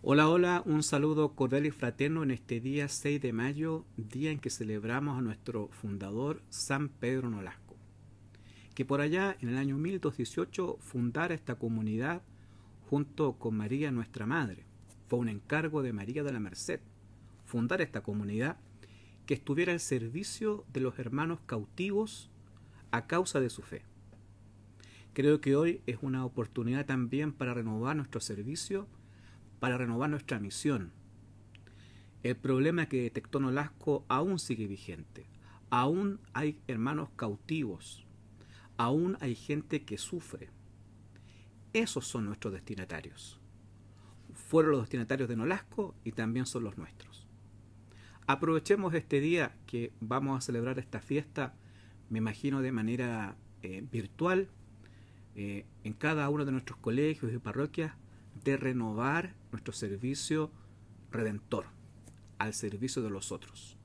Hola, hola, un saludo cordial y fraterno en este día 6 de mayo, día en que celebramos a nuestro fundador San Pedro Nolasco, que por allá en el año 1218 fundara esta comunidad junto con María nuestra Madre. Fue un encargo de María de la Merced fundar esta comunidad que estuviera al servicio de los hermanos cautivos a causa de su fe. Creo que hoy es una oportunidad también para renovar nuestro servicio para renovar nuestra misión. El problema que detectó Nolasco aún sigue vigente. Aún hay hermanos cautivos. Aún hay gente que sufre. Esos son nuestros destinatarios. Fueron los destinatarios de Nolasco y también son los nuestros. Aprovechemos este día que vamos a celebrar esta fiesta, me imagino de manera eh, virtual, eh, en cada uno de nuestros colegios y parroquias de renovar nuestro servicio redentor al servicio de los otros.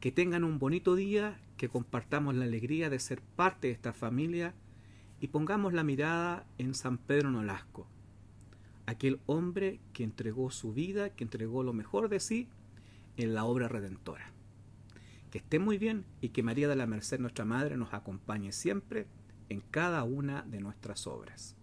Que tengan un bonito día, que compartamos la alegría de ser parte de esta familia y pongamos la mirada en San Pedro Nolasco, aquel hombre que entregó su vida, que entregó lo mejor de sí en la obra redentora. Que esté muy bien y que María de la Merced, nuestra Madre, nos acompañe siempre en cada una de nuestras obras.